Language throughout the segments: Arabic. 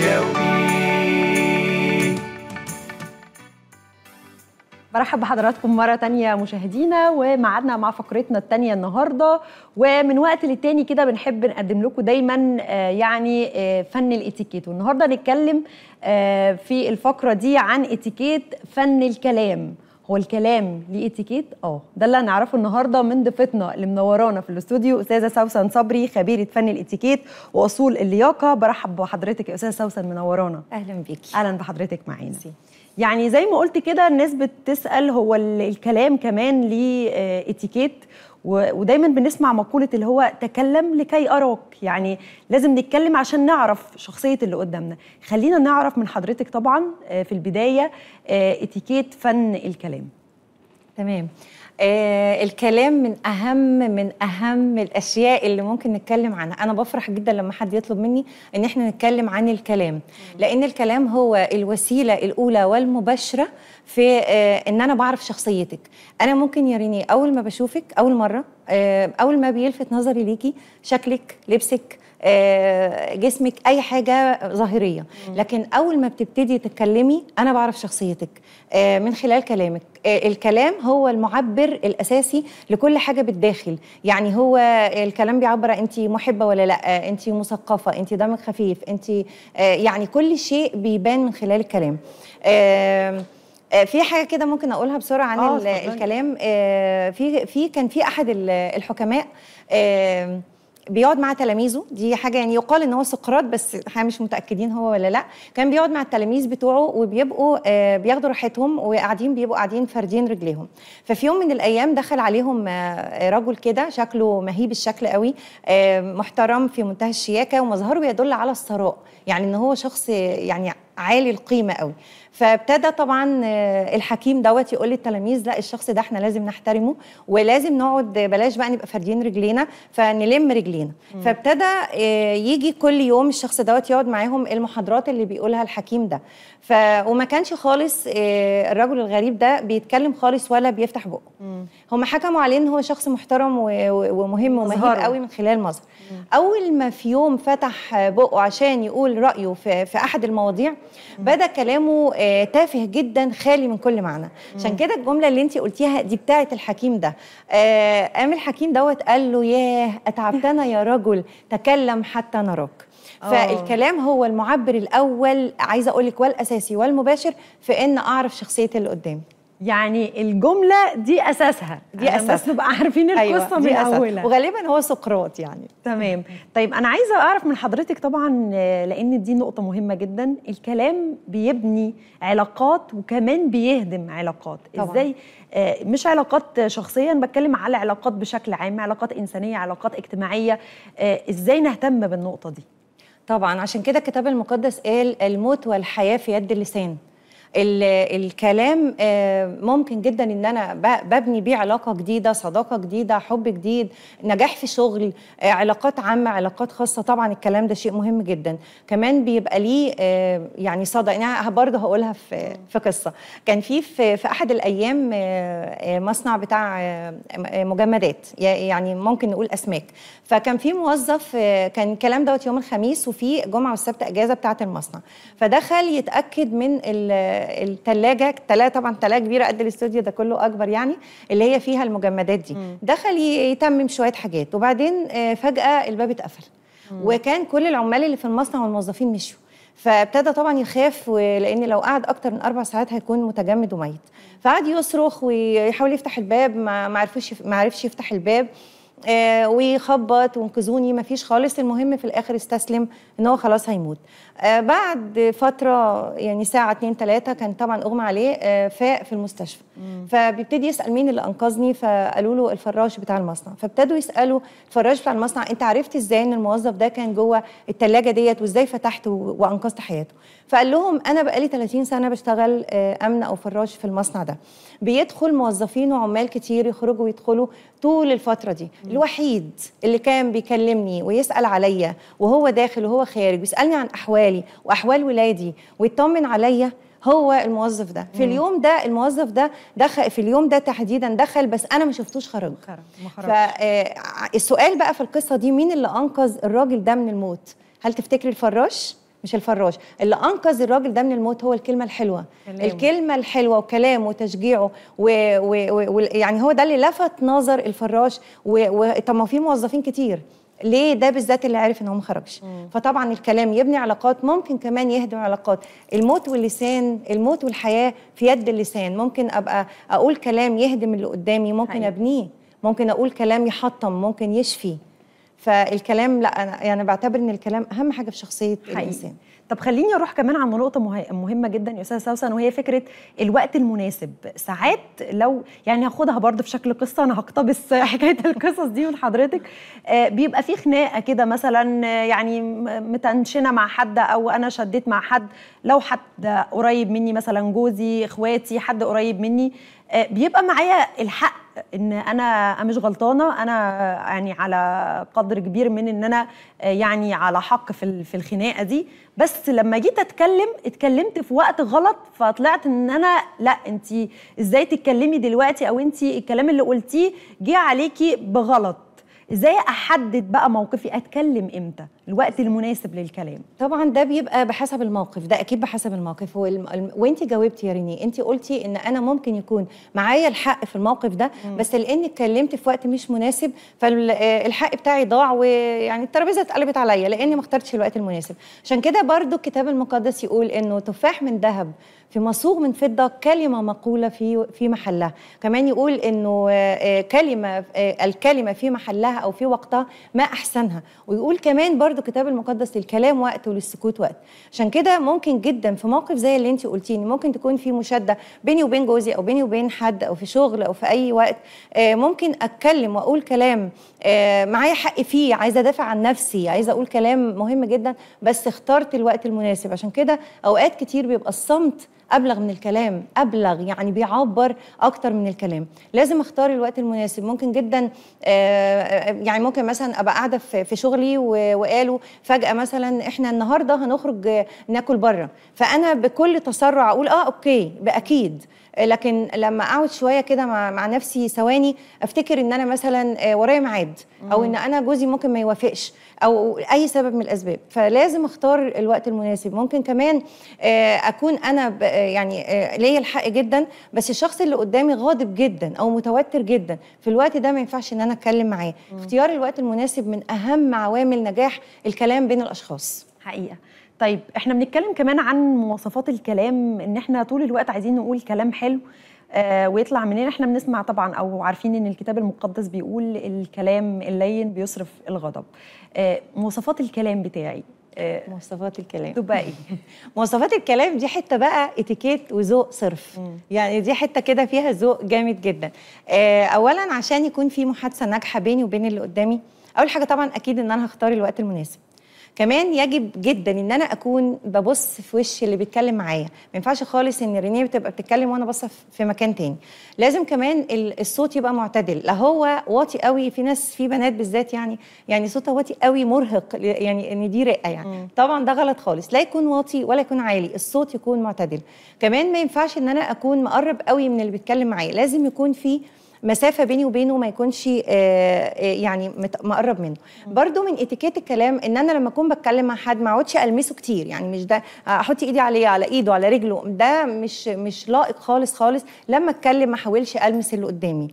اليومي برحب بحضراتكم مرة تانية مشاهدينا ومعادنا مع فقرتنا التانية النهاردة ومن وقت للتاني كده بنحب نقدم لكم دايما آه، يعني آه، فن الاتيكيت والنهاردة نتكلم آه، في الفقرة دي عن اتيكيت فن الكلام هو الكلام ليه اتيكيت اه ده اللي هنعرفه النهارده من ضيفتنا اللي منورانا في الاستوديو استاذه سوسن صبري خبيره فن الاتيكيت واصول اللياقه برحب بحضرتك يا استاذه سوسن منورانا اهلا بيكي اهلا بحضرتك معانا يعني زي ما قلت كده الناس بتسال هو الكلام كمان ليه آه، اتيكيت ودايما بنسمع مقوله اللي هو تكلم لكي اراك يعني لازم نتكلم عشان نعرف شخصيه اللي قدامنا خلينا نعرف من حضرتك طبعا آه، في البدايه آه، اتيكيت فن الكلام تمام آه الكلام من اهم من اهم الاشياء اللي ممكن نتكلم عنها انا بفرح جدا لما حد يطلب مني ان احنا نتكلم عن الكلام لان الكلام هو الوسيله الاولى والمباشره في آه ان انا بعرف شخصيتك انا ممكن يريني اول ما بشوفك اول مره آه اول ما بيلفت نظري ليكي شكلك لبسك آه، جسمك اي حاجه ظاهريه لكن اول ما بتبتدي تتكلمي انا بعرف شخصيتك آه، من خلال كلامك آه، الكلام هو المعبر الاساسي لكل حاجه بالداخل يعني هو الكلام بيعبر انت محبه ولا لا انت مثقفه انت دمك خفيف انت يعني كل شيء بيبان من خلال الكلام في حاجه كده ممكن اقولها بسرعه عن الكلام في في كان في احد الحكماء بيقعد مع تلاميذه دي حاجه يعني يقال ان هو سقراط بس احنا مش متاكدين هو ولا لا كان بيقعد مع التلاميذ بتوعه وبيبقوا آه، بياخدوا راحتهم وقاعدين بيبقوا قاعدين فاردين رجليهم ففي يوم من الايام دخل عليهم آه، رجل كده شكله مهيب الشكل قوي آه، محترم في منتهى الشياكه ومظهره بيدل على الثراء يعني ان هو شخص يعني عالي القيمه قوي فابتدى طبعا آه، الحكيم دوت يقول للتلاميذ لا الشخص ده احنا لازم نحترمه ولازم نقعد بلاش بقى نبقى فاردين رجلينا فنلم رجلينا م. فابتدى آه، يجي كل يوم الشخص دوت يقعد معاهم المحاضرات اللي بيقولها الحكيم ده ف وما كانش خالص آه، الرجل الغريب ده بيتكلم خالص ولا بيفتح بقه هم حكموا عليه ان هو شخص محترم ومهم ومهيب قوي من خلال مظهر اول ما في يوم فتح بقه عشان يقول رايه في احد المواضيع بدا كلامه آه، تافه جدا خالي من كل معنى عشان كده الجمله اللي انت قلتيها دي بتاعه الحكيم ده آه، قام الحكيم دوت قال له ياه اتعبتنا يا رجل تكلم حتى نراك آه. فالكلام هو المعبر الاول عايزه اقول لك والاساسي والمباشر في ان اعرف شخصيه اللي قدامي يعني الجمله دي اساسها دي اساس بس نبقى عارفين أيوة، القصه أيوة من اولها وغالبا هو سقراط يعني تمام طيب انا عايزه اعرف من حضرتك طبعا لان دي نقطه مهمه جدا الكلام بيبني علاقات وكمان بيهدم علاقات طبعا. ازاي آه، مش علاقات شخصيا بتكلم على علاقات بشكل عام علاقات انسانيه علاقات اجتماعيه آه، ازاي نهتم بالنقطه دي طبعا عشان كده الكتاب المقدس قال الموت والحياه في يد اللسان الكلام آه، ممكن جدا ان انا ببني بيه علاقه جديده صداقه جديده حب جديد نجاح في شغل آه، علاقات عامه علاقات خاصه طبعا الكلام ده شيء مهم جدا كمان بيبقى ليه آه، يعني صدى يعني انا برضه هقولها في في قصه كان في في احد الايام مصنع بتاع مجمدات يعني ممكن نقول اسماك فكان في موظف كان الكلام دوت يوم الخميس وفي جمعه والسبت اجازه بتاعه المصنع فدخل يتاكد من الثلاجه ثلاجه طبعا ثلاجه كبيره قد الاستوديو ده كله اكبر يعني اللي هي فيها المجمدات دي مم. دخل يتمم شويه حاجات وبعدين آه، فجاه الباب اتقفل وكان كل العمال اللي في المصنع والموظفين مشوا فابتدى طبعا يخاف لان لو قعد اكتر من اربع ساعات هيكون متجمد وميت فقعد يصرخ ويحاول يفتح الباب ما عرفش ما عرفش يفتح الباب آه، ويخبط وانقذوني ما فيش خالص المهم في الاخر استسلم ان هو خلاص هيموت آه، بعد فتره يعني ساعه اتنين تلاته كان طبعا اغمى عليه آه، فاق في المستشفى فبيبتدي يسال مين اللي انقذني فقالوا له الفراش بتاع المصنع فابتدوا يسالوا الفراش بتاع المصنع انت عرفت ازاي ان الموظف ده كان جوه التلاجة ديت وازاي فتحت وانقذت حياته فقال لهم انا بقالي 30 سنه بشتغل آه، امن او فراش في المصنع ده بيدخل موظفين وعمال كتير يخرجوا ويدخلوا طول الفتره دي الوحيد اللي كان بيكلمني ويسال عليا وهو داخل وهو خارج ويسالني عن احوالي احوالي واحوال ولادي ويطمن عليا هو الموظف ده في اليوم ده الموظف ده دخل في اليوم ده تحديدا دخل بس انا ما شفتوش خرج فالسؤال آه، بقى في القصه دي مين اللي انقذ الراجل ده من الموت هل تفتكري الفراش مش الفراش اللي انقذ الراجل ده من الموت هو الكلمه الحلوه كلام. الكلمه الحلوه وكلامه وتشجيعه ويعني و... و... يعني هو ده اللي لفت نظر الفراش و... و... طب ما في موظفين كتير ليه ده بالذات اللي عارف ان هو ما خرجش فطبعا الكلام يبني علاقات ممكن كمان يهدم علاقات الموت واللسان الموت والحياه في يد اللسان ممكن ابقى اقول كلام يهدم اللي قدامي ممكن حقيقة. ابنيه ممكن اقول كلام يحطم ممكن يشفي فالكلام لا انا يعني بعتبر ان الكلام اهم حاجه في شخصيه حقيقي. الانسان طب خليني اروح كمان على نقطه مهمه جدا يا استاذه سوسن وهي فكره الوقت المناسب ساعات لو يعني هاخدها برضه في شكل قصه انا هقتبس حكايه القصص دي من حضرتك آه، بيبقى في خناقه كده مثلا يعني متنشنه مع حد او انا شديت مع حد لو حد قريب مني مثلا جوزي اخواتي حد قريب مني آه، بيبقى معايا الحق ان انا مش غلطانه انا يعني على قدر كبير من ان انا يعني على حق في في الخناقه دي بس لما جيت اتكلم اتكلمت في وقت غلط فطلعت ان انا لا انت ازاي تتكلمي دلوقتي او انت الكلام اللي قلتيه جه عليكي بغلط ازاي احدد بقى موقفي اتكلم امتى الوقت المناسب للكلام طبعا ده بيبقى بحسب الموقف ده اكيد بحسب الموقف ال... وانت جاوبتي يا ريني انت قلتي ان انا ممكن يكون معايا الحق في الموقف ده مم. بس لاني اتكلمت في وقت مش مناسب فالحق بتاعي ضاع ويعني الترابيزه اتقلبت عليا لاني ما اخترتش الوقت المناسب عشان كده برضو الكتاب المقدس يقول انه تفاح من ذهب في مصوغ من فضه كلمه مقوله في في محلها كمان يقول انه آه، آه، كلمه آه، الكلمه في محلها او في وقتها ما احسنها ويقول كمان برضو برضو الكتاب المقدس للكلام وقت وللسكوت وقت عشان كده ممكن جدا في موقف زي اللي انت قلتيني ممكن تكون في مشاده بيني وبين جوزي او بيني وبين حد او في شغل او في اي وقت آه، ممكن اتكلم واقول كلام آه، معايا حق فيه عايزه ادافع عن نفسي عايزه اقول كلام مهم جدا بس اخترت الوقت المناسب عشان كده اوقات كتير بيبقى الصمت ابلغ من الكلام ابلغ يعني بيعبر اكتر من الكلام لازم اختار الوقت المناسب ممكن جدا آه، آه، يعني ممكن مثلا ابقى قاعده في شغلي وقالوا فجاه مثلا احنا النهارده هنخرج ناكل بره فانا بكل تسرع اقول اه اوكي باكيد لكن لما اقعد شويه كده مع, نفسي ثواني افتكر ان انا مثلا ورايا ميعاد واحد او ان انا جوزي ممكن ما يوافقش او اي سبب من الاسباب فلازم اختار الوقت المناسب ممكن كمان آه، اكون انا آه، يعني آه، ليا الحق جدا بس الشخص اللي قدامي غاضب جدا او متوتر جدا في الوقت ده ما ينفعش ان انا اتكلم معاه اختيار الوقت المناسب من اهم عوامل نجاح الكلام بين الاشخاص حقيقه طيب احنا بنتكلم كمان عن مواصفات الكلام ان احنا طول الوقت عايزين نقول كلام حلو آه، ويطلع منين احنا بنسمع طبعا او عارفين ان الكتاب المقدس بيقول الكلام اللين بيصرف الغضب آه، مواصفات الكلام بتاعي آه، مواصفات الكلام تبقى ايه مواصفات الكلام دي حته بقى اتيكيت وذوق صرف مم. يعني دي حته كده فيها ذوق جامد جدا اولا عشان يكون في محادثه ناجحه بيني وبين اللي قدامي اول حاجه طبعا اكيد ان انا هختار الوقت المناسب كمان يجب جدا ان انا اكون ببص في وش اللي بيتكلم معايا ما ينفعش خالص ان رينيه بتبقى بتتكلم وانا باصه في مكان تاني لازم كمان الصوت يبقى معتدل لا هو واطي قوي في ناس في بنات بالذات يعني يعني صوتها واطي قوي مرهق يعني ان دي رقه يعني م. طبعا ده غلط خالص لا يكون واطي ولا يكون عالي الصوت يكون معتدل كمان ما ينفعش ان انا اكون مقرب قوي من اللي بيتكلم معايا لازم يكون في مسافه بيني وبينه ما يكونش آه، آه، يعني مقرب منه برضو من اتيكيت الكلام ان انا لما اكون بتكلم مع حد ما اقعدش المسه كتير يعني مش ده احط ايدي عليه على ايده على رجله ده مش مش لائق خالص خالص لما اتكلم ما احاولش المس اللي قدامي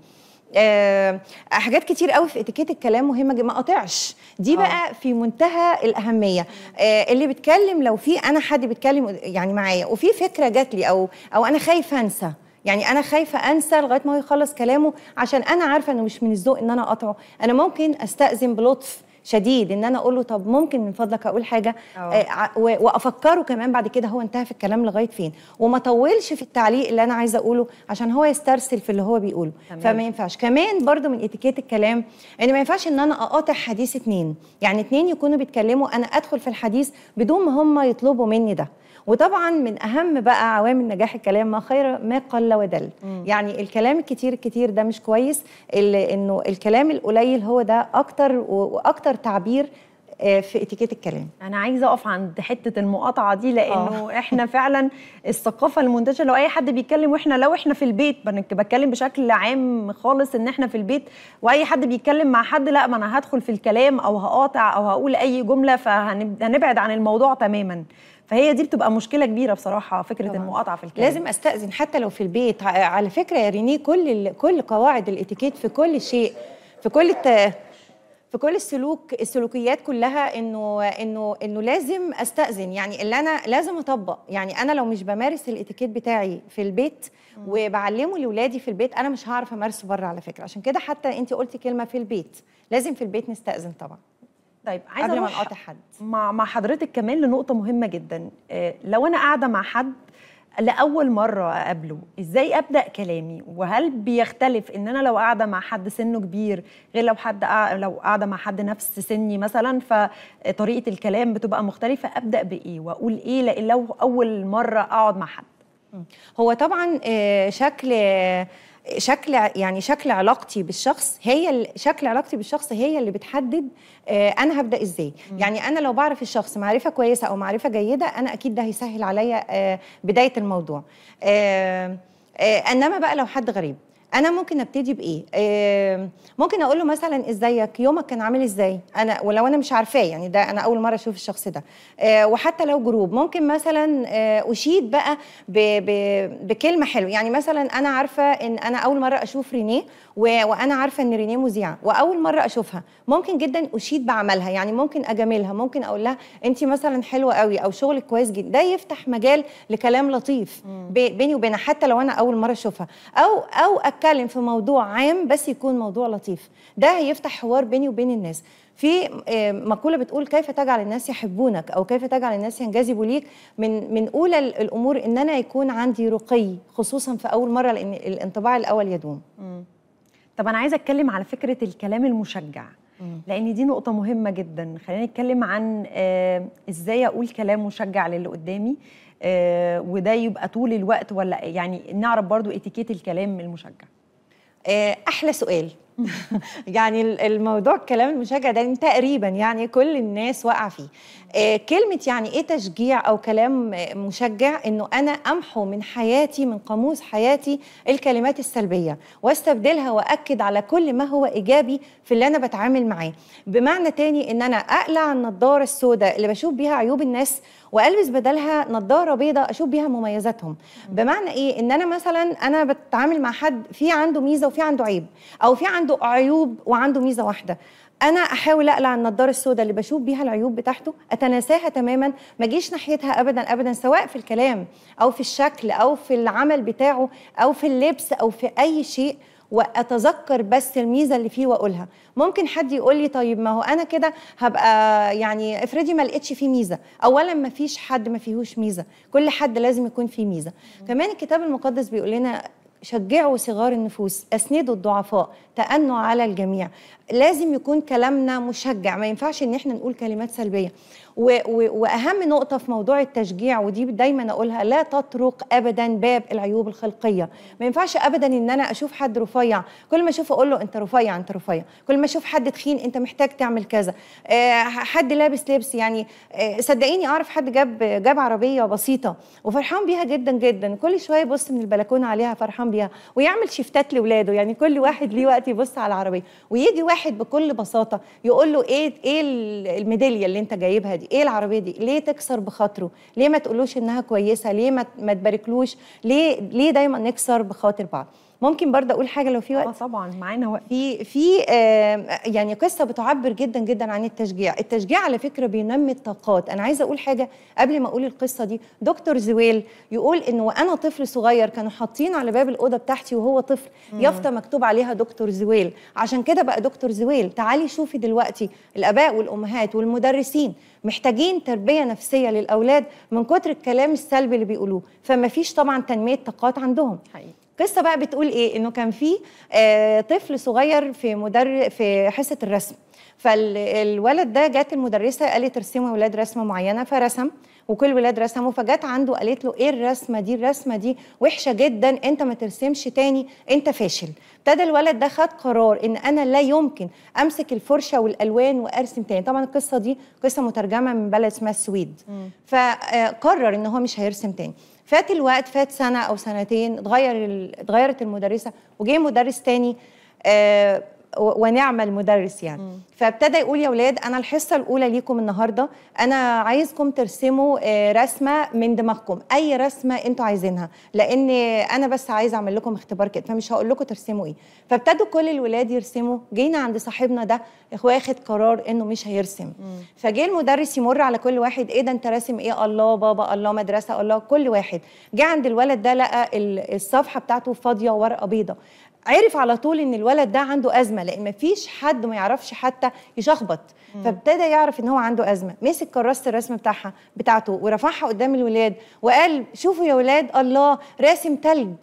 أه حاجات كتير قوي في اتيكيت الكلام مهمه جدا ما قاطعش دي أوه. بقى في منتهى الاهميه أه اللي بيتكلم لو في انا حد بيتكلم يعني معايا وفي فكره جات لي او او انا خايفه انسى يعني انا خايفه انسى لغايه ما هو يخلص كلامه عشان انا عارفه انه مش من الذوق ان انا اقطعه انا ممكن استاذن بلطف شديد ان انا اقول له طب ممكن من فضلك اقول حاجه آه, آه، وافكره كمان بعد كده هو انتهى في الكلام لغايه فين وما طولش في التعليق اللي انا عايزه اقوله عشان هو يسترسل في اللي هو بيقوله تمام. فما ينفعش كمان برضو من اتيكيت الكلام ان ما ينفعش ان انا اقاطع حديث اتنين يعني اتنين يكونوا بيتكلموا انا ادخل في الحديث بدون ما هم يطلبوا مني ده وطبعا من اهم بقى عوامل نجاح الكلام ما خير ما قل ودل يعني الكلام الكتير كتير ده مش كويس انه الكلام القليل هو ده اكتر واكتر تعبير آه، في اتيكيت الكلام انا عايزه اقف عند حته المقاطعه دي لانه أوه. احنا فعلا الثقافه المنتشره لو اي حد بيتكلم واحنا لو احنا في البيت بتكلم بشكل عام خالص ان احنا في البيت واي حد بيتكلم مع حد لا ما انا هدخل في الكلام او هقاطع او هقول اي جمله فهنبعد عن الموضوع تماما فهي دي بتبقى مشكله كبيره بصراحه فكره طبعا. المقاطعه في الكلام لازم استاذن حتى لو في البيت على فكره يا ريني كل كل قواعد الاتيكيت في كل شيء في كل الت... في كل السلوك السلوكيات كلها انه انه انه لازم استاذن يعني اللي انا لازم اطبق يعني انا لو مش بمارس الاتيكيت بتاعي في البيت وبعلمه لاولادي في البيت انا مش هعرف امارسه بره على فكره عشان كده حتى انت قلتي كلمه في البيت لازم في البيت نستاذن طبعا طيب عايزه قبل ما نقاطع حد مع مع حضرتك كمان لنقطه مهمه جدا آه، لو انا قاعده مع حد لاول مره اقابله ازاي ابدا كلامي وهل بيختلف ان انا لو قاعده مع حد سنه كبير غير لو حد لو قاعده مع حد نفس سني مثلا فطريقه الكلام بتبقى مختلفه ابدا بايه واقول ايه لو اول مره اقعد مع حد هو طبعا آه، شكل شكل يعني شكل علاقتي بالشخص هي شكل علاقتي بالشخص هي اللي بتحدد آه، انا هبدا ازاي يعني انا لو بعرف الشخص معرفه كويسه او معرفه جيده انا اكيد ده هيسهل عليا آه، بدايه الموضوع آه، انما بقى لو حد غريب انا ممكن ابتدي بايه ممكن اقول له مثلا ازيك يومك كان عامل ازاي انا ولو انا مش عارفاه يعني ده انا اول مره اشوف الشخص ده آه، وحتى لو جروب ممكن مثلا آه، اشيد بقى بـ بـ بكلمه حلوه يعني مثلا انا عارفه ان انا اول مره اشوف رينيه و... وانا عارفه ان رينيه مذيعه واول مره اشوفها ممكن جدا اشيد بعملها يعني ممكن اجاملها ممكن اقول لها انت مثلا حلوه قوي او شغلك كويس جدا ده يفتح مجال لكلام لطيف بيني وبينها حتى لو انا اول مره اشوفها او او اتكلم في موضوع عام بس يكون موضوع لطيف ده هيفتح حوار بيني وبين الناس في آه، مقولة بتقول كيف تجعل الناس يحبونك أو كيف تجعل الناس ينجذبوا ليك من من أولى الأمور إن أنا يكون عندي رقي خصوصا في أول مرة لأن الانطباع الأول يدوم. م. طب انا عايزه اتكلم على فكره الكلام المشجع لان دي نقطه مهمه جدا خلينا نتكلم عن آه، ازاي اقول كلام مشجع للي قدامي آه، وده يبقى طول الوقت ولا يعني نعرف برضو اتيكيت الكلام المشجع آه، احلى سؤال يعني الموضوع كلام المشجع ده تقريبا يعني كل الناس واقعه فيه آه، كلمه يعني ايه تشجيع او كلام مشجع انه انا امحو من حياتي من قاموس حياتي الكلمات السلبيه واستبدلها واكد على كل ما هو ايجابي في اللي انا بتعامل معاه بمعنى تاني ان انا اقلع النضاره السوداء اللي بشوف بيها عيوب الناس والبس بدلها نظاره بيضاء اشوف بيها مميزاتهم بمعنى ايه ان انا مثلا انا بتعامل مع حد في عنده ميزه وفي عنده عيب او في عنده عيوب وعنده ميزه واحده انا احاول اقلع النضاره السوداء اللي بشوف بيها العيوب بتاعته اتناساها تماما ما اجيش ناحيتها ابدا ابدا سواء في الكلام او في الشكل او في العمل بتاعه او في اللبس او في اي شيء واتذكر بس الميزه اللي فيه واقولها ممكن حد يقول لي طيب ما هو انا كده هبقى يعني افرضي ما لقيتش فيه ميزه اولا ما فيش حد ما فيهوش ميزه كل حد لازم يكون فيه ميزه كمان الكتاب المقدس بيقول لنا شجعوا صغار النفوس اسندوا الضعفاء تأنوا على الجميع لازم يكون كلامنا مشجع ما ينفعش ان احنا نقول كلمات سلبيه واهم نقطه في موضوع التشجيع ودي دايما اقولها لا تطرق ابدا باب العيوب الخلقيه ما ينفعش ابدا ان انا اشوف حد رفيع كل ما اشوفه اقول له انت رفيع انت رفيع كل ما اشوف حد تخين انت محتاج تعمل كذا آه، حد لابس لبس يعني آه، صدقيني اعرف حد جاب جاب عربيه بسيطه وفرحان بيها جدا جدا كل شويه يبص من البلكونه عليها فرحان بيها ويعمل شيفتات لاولاده يعني كل واحد ليه وقت يبص على العربيه ويجي واحد بكل بساطه يقول له ايه ايه الميداليه اللي انت جايبها دي ايه العربيه دي ليه تكسر بخاطره ليه ما تقولوش انها كويسه ليه ما تباركلوش ليه ليه دايما نكسر بخاطر بعض ممكن برضه اقول حاجه لو في آه، وقت اه طبعا معانا وقت في في آه يعني قصه بتعبر جدا جدا عن التشجيع التشجيع على فكره بينمي الطاقات انا عايزه اقول حاجه قبل ما اقول القصه دي دكتور زويل يقول انه وانا طفل صغير كانوا حاطين على باب الاوضه بتاعتي وهو طفل يافطه مكتوب عليها دكتور زويل عشان كده بقى دكتور زويل تعالي شوفي دلوقتي الاباء والامهات والمدرسين محتاجين تربيه نفسيه للاولاد من كتر الكلام السلبي اللي بيقولوه فما فيش طبعا تنميه طاقات عندهم حقيقي. القصه بقى بتقول ايه انه كان في آه، طفل صغير في مدر في حصه الرسم فالولد ده جات المدرسه قالت ارسموا اولاد رسمه معينه فرسم وكل ولاد رسموا فجت عنده قالت له ايه الرسمه دي الرسمه دي وحشه جدا انت ما ترسمش تاني انت فاشل ابتدى الولد ده خد قرار ان انا لا يمكن امسك الفرشه والالوان وارسم تاني طبعا القصه دي قصه مترجمه من بلد اسمها السويد فقرر آه، ان هو مش هيرسم تاني فات الوقت فات سنه او سنتين اتغير اتغيرت المدرسه وجه مدرس تاني آه ونعم المدرس يعني فابتدى يقول يا اولاد انا الحصه الاولى ليكم النهارده انا عايزكم ترسموا آه، رسمه من دماغكم اي رسمه انتوا عايزينها لان انا بس عايزه اعمل لكم اختبار كده فمش هقول لكم ترسموا ايه فابتدوا كل الولاد يرسموا جينا عند صاحبنا ده واخد قرار انه مش هيرسم فجه المدرس يمر على كل واحد ايه ده انت راسم ايه الله بابا الله مدرسه الله كل واحد جه عند الولد ده لقى الصفحه بتاعته فاضيه ورقه بيضه عرف على طول ان الولد ده عنده ازمه لان مفيش حد ما يعرفش حتى يشخبط فابتدى يعرف ان هو عنده ازمه مسك كراسه الرسم بتاعها بتاعته ورفعها قدام الولاد وقال شوفوا يا ولاد الله راسم تلج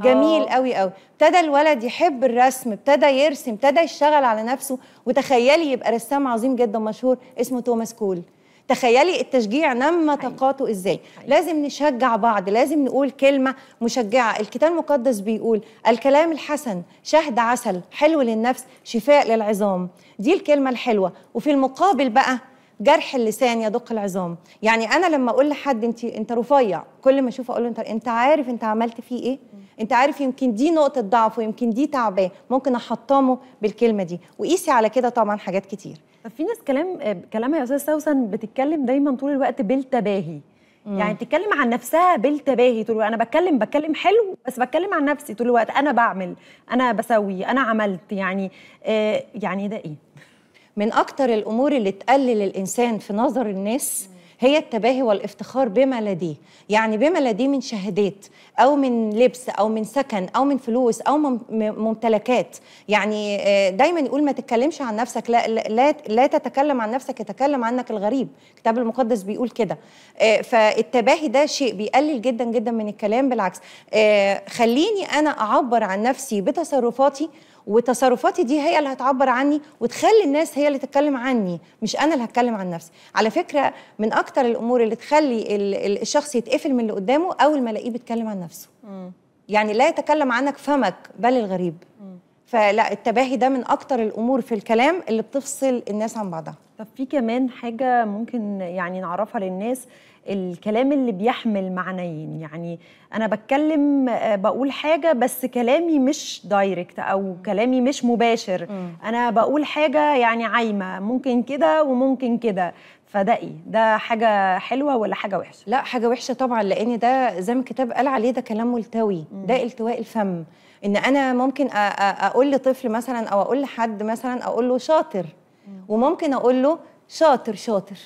جميل أوه. قوي قوي ابتدى الولد يحب الرسم ابتدى يرسم ابتدى يشتغل على نفسه وتخيلي يبقى رسام عظيم جدا مشهور اسمه توماس كول تخيلي التشجيع نما طاقاته ازاي لازم نشجع بعض لازم نقول كلمه مشجعه الكتاب المقدس بيقول الكلام الحسن شهد عسل حلو للنفس شفاء للعظام دي الكلمه الحلوه وفي المقابل بقى جرح اللسان يدق العظام يعني انا لما اقول لحد انت انت رفيع كل ما اشوفه اقول له انت انت عارف انت عملت فيه ايه انت عارف يمكن دي نقطه ضعفه يمكن دي تعباه ممكن احطمه بالكلمه دي وقيسي على كده طبعا حاجات كتير طب في ناس كلام آه، كلامها يا استاذ سوسن بتتكلم دايما طول الوقت بالتباهي مم. يعني بتتكلم عن نفسها بالتباهي طول الوقت انا بتكلم بتكلم حلو بس بتكلم عن نفسي طول الوقت انا بعمل انا بسوي انا عملت يعني آه يعني ده ايه من أكتر الأمور اللي تقلل الإنسان في نظر الناس هي التباهي والافتخار بما لديه يعني بما لديه من شهادات او من لبس او من سكن او من فلوس او من ممتلكات يعني آه، دايما يقول ما تتكلمش عن نفسك لا, لا, لا تتكلم عن نفسك يتكلم عنك الغريب الكتاب المقدس بيقول كده آه، فالتباهي ده شيء بيقلل جدا جدا من الكلام بالعكس آه، خليني انا اعبر عن نفسي بتصرفاتي وتصرفاتي دي هي اللي هتعبر عني وتخلي الناس هي اللي تتكلم عني مش انا اللي هتكلم عن نفسي على فكره من اكتر الامور اللي تخلي الشخص يتقفل من اللي قدامه اول ما الاقيه بيتكلم عن نفسه م. يعني لا يتكلم عنك فمك بل الغريب م. فلا التباهي ده من اكتر الامور في الكلام اللي بتفصل الناس عن بعضها طب في كمان حاجه ممكن يعني نعرفها للناس الكلام اللي بيحمل معنيين يعني انا بتكلم آه، بقول حاجه بس كلامي مش دايركت او كلامي مش مباشر م. انا بقول حاجه يعني عايمه ممكن كده وممكن كده فده ايه ده حاجه حلوه ولا حاجه وحشه لا حاجه وحشه طبعا لان ده زي ما الكتاب قال عليه ده كلام ملتوي م. ده التواء الفم ان انا ممكن اقول لطفل مثلا او اقول لحد مثلا اقول له شاطر وممكن اقول له شاطر شاطر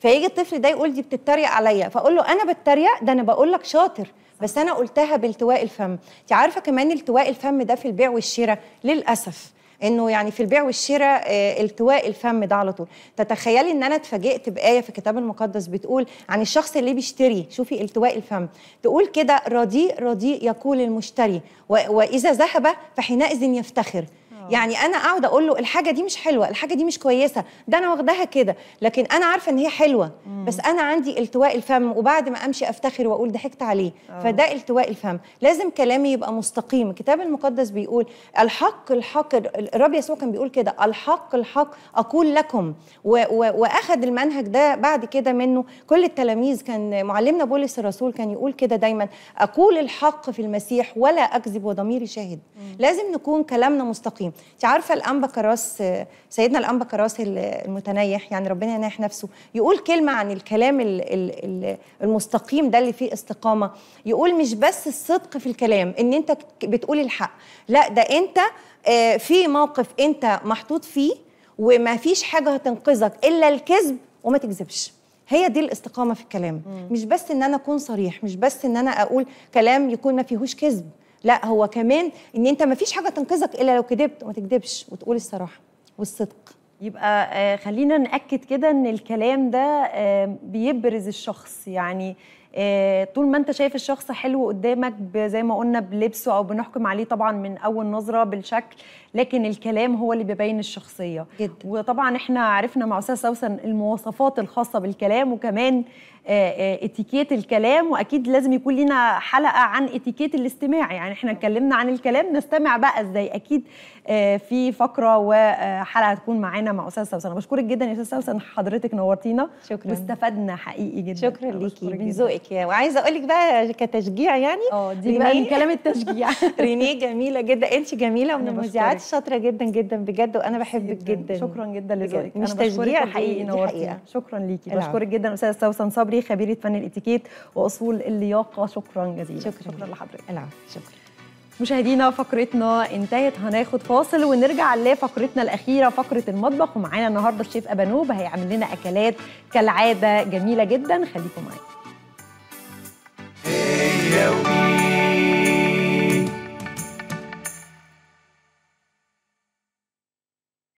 فيجي الطفل ده يقول دي بتتريق عليا فاقول له انا بتريق ده انا بقول لك شاطر بس انا قلتها بالتواء الفم انت عارفه كمان التواء الفم ده في البيع والشراء للاسف انه يعني في البيع والشراء آه، التواء الفم ده على طول تتخيلي ان انا اتفاجئت بايه في الكتاب المقدس بتقول عن الشخص اللي بيشتري شوفي التواء الفم تقول كده رديء رديء يقول المشتري واذا ذهب فحينئذ يفتخر آه. يعني انا اقعد اقول له الحاجه دي مش حلوه الحاجه دي مش كويسه ده انا واخداها كده لكن انا عارفه ان هي حلوه مم. بس انا عندي التواء الفم وبعد ما امشي افتخر واقول ضحكت عليه أوه. فده التواء الفم لازم كلامي يبقى مستقيم الكتاب المقدس بيقول الحق الحق الرب يسوع كان بيقول كده الحق الحق اقول لكم و و واخد المنهج ده بعد كده منه كل التلاميذ كان معلمنا بولس الرسول كان يقول كده دايما اقول الحق في المسيح ولا اكذب وضميري شاهد لازم نكون كلامنا مستقيم انت عارفه الانبا كراس سيدنا الانبا كراس المتنيح يعني ربنا ينيح نفسه يقول كلمه عن الكلام المستقيم ده اللي فيه استقامه يقول مش بس الصدق في الكلام ان انت بتقول الحق لا ده انت آه، في موقف انت محطوط فيه وما فيش حاجه هتنقذك الا الكذب وما تكذبش هي دي الاستقامه في الكلام مم. مش بس ان انا اكون صريح مش بس ان انا اقول كلام يكون ما فيهوش كذب لا هو كمان ان انت ما فيش حاجه تنقذك الا لو كذبت وما تكذبش وتقول الصراحه والصدق يبقى آه، خلينا ناكد كده ان الكلام ده آه، بيبرز الشخص يعني آه، طول ما انت شايف الشخص حلو قدامك زي ما قلنا بلبسه او بنحكم عليه طبعا من اول نظره بالشكل لكن الكلام هو اللي بيبين الشخصيه جدا. وطبعا احنا عرفنا مع استاذ سوسن المواصفات الخاصه بالكلام وكمان آه، آه، اتيكيت الكلام واكيد لازم يكون لنا حلقه عن اتيكيت الاستماع يعني احنا اتكلمنا عن الكلام نستمع بقى ازاي اكيد آه، في فقره وحلقه هتكون معانا مع استاذ سوسن بشكرك جدا يا استاذ سوسن حضرتك نورتينا شكرا واستفدنا حقيقي جدا شكرا ليكي من ذوقك يعني. وعايزه اقول لك بقى كتشجيع يعني اه دي بقى من كلام التشجيع رينيه جميله جدا انت جميله ومن المذيعات شاطره جدا جدا بجد وانا بحبك جدا شكرا جدا لذوقك مش تشجيع إيه حقيقي نورتي شكرا ليكي بشكرك جدا استاذه سوسن صبري خبيره فن الاتيكيت واصول اللياقه شكرا جزيلا شكرا, شكرا لحضرتك العفو شكرا مشاهدينا فقرتنا انتهت هناخد فاصل ونرجع لفقرتنا الاخيره فقره المطبخ ومعانا النهارده الشيف ابانوب هيعمل لنا اكلات كالعاده جميله جدا خليكم معانا